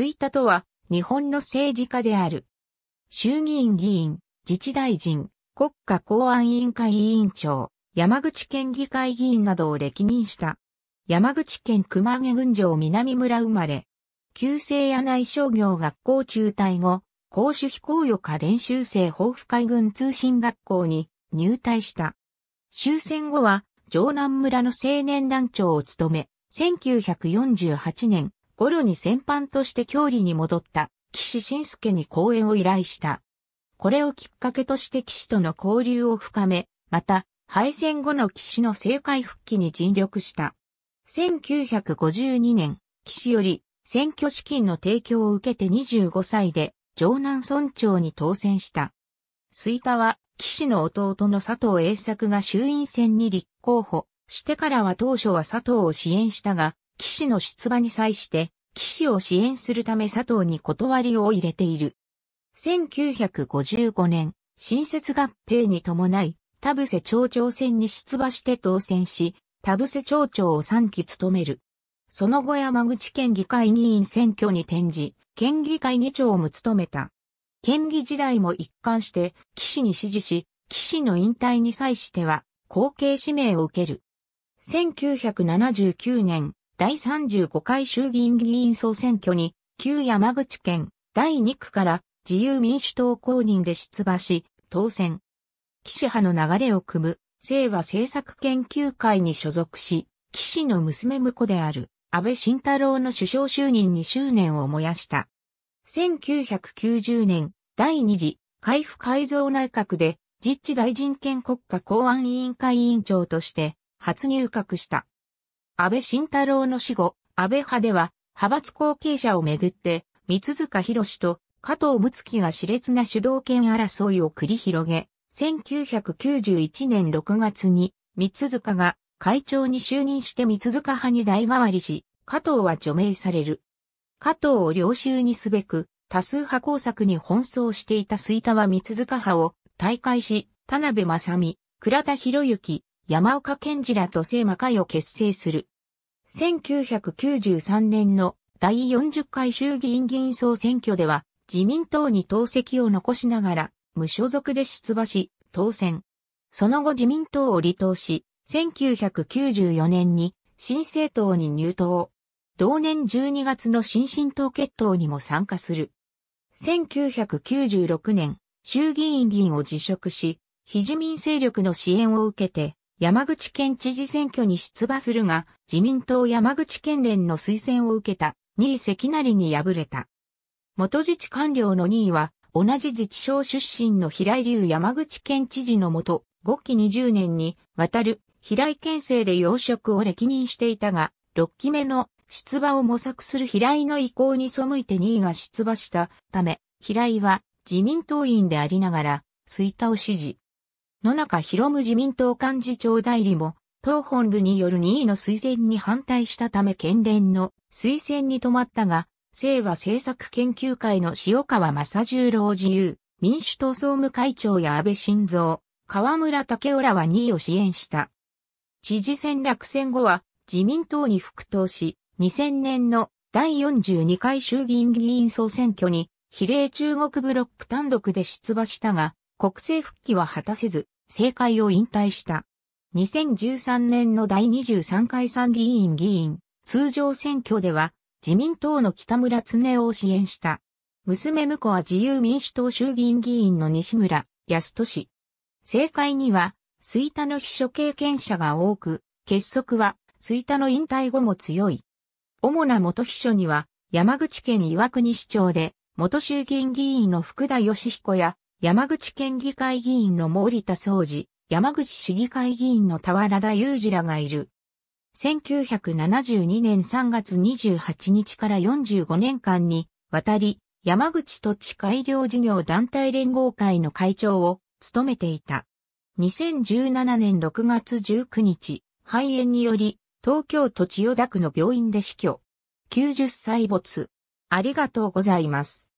いたとは、日本の政治家である。衆議院議員、自治大臣、国家公安委員会委員長、山口県議会議員などを歴任した。山口県熊毛郡上南村生まれ。旧制屋内商業学校中退後、公主飛行予科練習生豊富海軍通信学校に入隊した。終戦後は、城南村の青年団長を務め、1948年、ゴに戦犯として郷里に戻った岸信介に講演を依頼した。これをきっかけとして騎士との交流を深め、また、敗戦後の騎士の政界復帰に尽力した。1952年、騎士より選挙資金の提供を受けて25歳で城南村長に当選した。吹田は騎士の弟の佐藤栄作が衆院選に立候補してからは当初は佐藤を支援したが、岸の出馬に際して、岸を支援するため佐藤に断りを入れている。1955年、新設合併に伴い、田伏町長選に出馬して当選し、田伏町長を3期務める。その後山口県議会議員選挙に転じ、県議会議長も務めた。県議時代も一貫して、岸に指示し、岸の引退に際しては、後継指名を受ける。1979年、第35回衆議院議員総選挙に、旧山口県第2区から自由民主党公認で出馬し、当選。岸派の流れを組む、清和政策研究会に所属し、岸の娘婿である、安倍晋太郎の首相就任に執念を燃やした。1990年、第2次、海部改造内閣で、実地大臣権国家公安委員会委員長として、初入閣した。安倍晋太郎の死後、安倍派では、派閥後継者をめぐって、三塚博士と加藤睦月が熾烈な主導権争いを繰り広げ、1991年6月に、三塚が会長に就任して三塚派に代替わりし、加藤は除名される。加藤を領収にすべく、多数派工作に奔走していた水田は三塚派を退会し、田辺正美、倉田博之、山岡健二らと聖魔会を結成する。1993年の第40回衆議院議員総選挙では、自民党に党籍を残しながら、無所属で出馬し、当選。その後自民党を離党し、1994年に新政党に入党。同年12月の新進党決闘にも参加する。1996年、衆議院議員を辞職し、非自民勢力の支援を受けて、山口県知事選挙に出馬するが、自民党山口県連の推薦を受けた2位関成に敗れた。元自治官僚の2位は、同じ自治省出身の平井流山口県知事のもと、5期20年にわたる平井県政で要職を歴任していたが、6期目の出馬を模索する平井の意向に背いて2位が出馬したため、平井は自民党員でありながら、吹田を支持。野中博夢自民党幹事長代理も、党本部による2位の推薦に反対したため県連の推薦に止まったが、清和政策研究会の塩川正十郎自由、民主党総務会長や安倍晋三、河村武雄らは2位を支援した。知事選落選後は自民党に復党し、2000年の第42回衆議院議員総選挙に比例中国ブロック単独で出馬したが、国政復帰は果たせず、政界を引退した。2013年の第23回参議院議員、通常選挙では、自民党の北村恒夫を支援した。娘婿は自由民主党衆議院議員の西村康俊。政界には、吹田の秘書経験者が多く、結束は、吹田の引退後も強い。主な元秘書には、山口県岩国市長で、元衆議院議員の福田義彦や、山口県議会議員の森田総司、山口市議会議員の田原田裕二らがいる。1972年3月28日から45年間にわたり、山口土地改良事業団体連合会の会長を務めていた。2017年6月19日、肺炎により、東京都千代田区の病院で死去。90歳没。ありがとうございます。